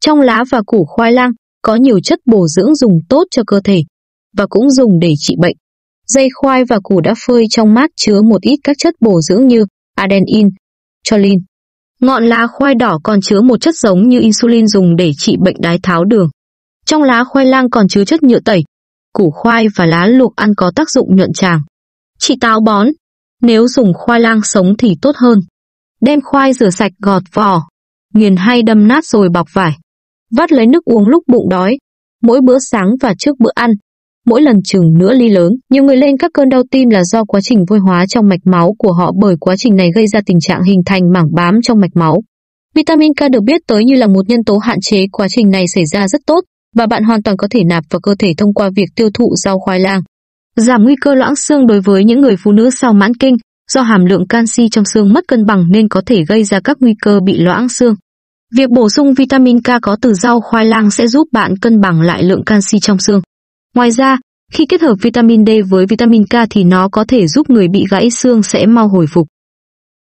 Trong lá và củ khoai lang có nhiều chất bổ dưỡng dùng tốt cho cơ thể và cũng dùng để trị bệnh. Dây khoai và củ đã phơi trong mát chứa một ít các chất bổ dưỡng như adenin, choline Ngọn lá khoai đỏ còn chứa một chất giống như insulin dùng để trị bệnh đái tháo đường. Trong lá khoai lang còn chứa chất nhựa tẩy, củ khoai và lá luộc ăn có tác dụng nhuận tràng. Trị táo bón, nếu dùng khoai lang sống thì tốt hơn. Đem khoai rửa sạch gọt vỏ, nghiền hay đâm nát rồi bọc vải vắt lấy nước uống lúc bụng đói, mỗi bữa sáng và trước bữa ăn. Mỗi lần chừng nửa ly lớn, nhiều người lên các cơn đau tim là do quá trình vôi hóa trong mạch máu của họ bởi quá trình này gây ra tình trạng hình thành mảng bám trong mạch máu. Vitamin K được biết tới như là một nhân tố hạn chế quá trình này xảy ra rất tốt và bạn hoàn toàn có thể nạp vào cơ thể thông qua việc tiêu thụ rau khoai lang. Giảm nguy cơ loãng xương đối với những người phụ nữ sau mãn kinh, do hàm lượng canxi trong xương mất cân bằng nên có thể gây ra các nguy cơ bị loãng xương. Việc bổ sung vitamin K có từ rau khoai lang sẽ giúp bạn cân bằng lại lượng canxi trong xương. Ngoài ra, khi kết hợp vitamin D với vitamin K thì nó có thể giúp người bị gãy xương sẽ mau hồi phục.